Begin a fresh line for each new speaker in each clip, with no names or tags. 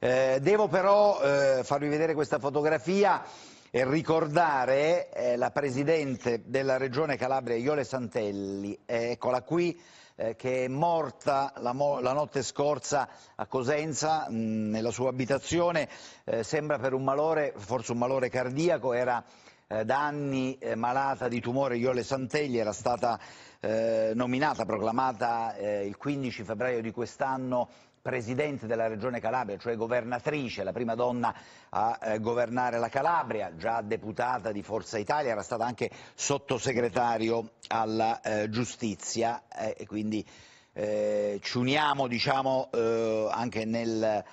Eh, devo però eh, farvi vedere questa fotografia e ricordare eh, la presidente della regione Calabria, Iole Santelli, eh, eccola qui, eh, che è morta la, mo la, notte scorsa a Cosenza, mh, mm, nella sua abitazione, sembra per un malore, forse un malore cardiaco, era eh, da anni eh, malata di tumore Iole Santelli, era stata eh, nominata, proclamata eh, il 15 febbraio di quest'anno presidente della regione Calabria, cioè governatrice, la prima donna a eh, governare la Calabria, già deputata di Forza Italia, era stata anche sottosegretario alla eh, giustizia eh, e quindi eh, ci uniamo diciamo, eh, anche nel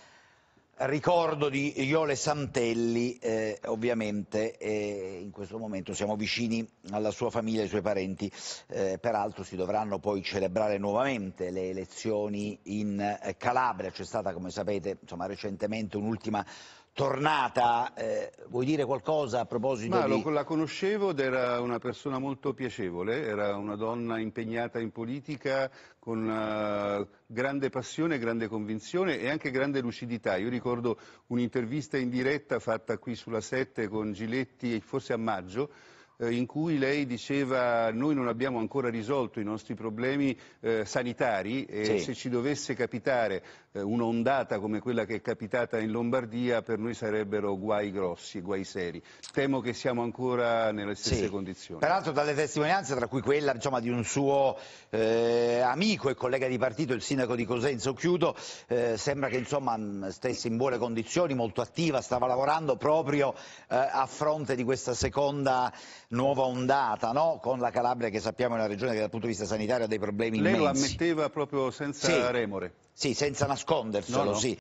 ricordo di Iole Santelli, eh, ovviamente eh, in questo momento siamo vicini alla sua famiglia e ai suoi parenti, eh, peraltro si dovranno poi celebrare nuovamente le elezioni in eh, Calabria, c'è stata come sapete insomma, recentemente un'ultima tornata, eh, vuoi dire qualcosa a proposito Ma di... la
conoscevo ed era una persona molto piacevole, era una donna impegnata in politica con eh, grande passione, grande convinzione e anche grande lucidità. Io ricordo un'intervista in diretta fatta qui sulla 7 con Giletti, forse a maggio, eh, in cui lei diceva noi non abbiamo ancora risolto i nostri problemi eh, sanitari e sì. se ci dovesse capitare eh, un'ondata come quella che è capitata in Lombardia per noi sarebbero guai grossi, guai seri. Temo che siamo ancora nelle stesse sì. condizioni.
Peraltro dalle testimonianze, tra cui quella insomma, di un suo eh, amico e collega di partito, il sindaco di Cosenzo Chiudo, eh, sembra che insomma, stesse in buone condizioni, molto attiva, stava lavorando proprio eh, a fronte di questa seconda nuova ondata, no? con la Calabria che sappiamo è una regione che dal punto di vista sanitario ha dei problemi Lei immensi. Lei lo ammetteva proprio senza sì. remore. Sì, senza nasconderselo, no, no. Sì.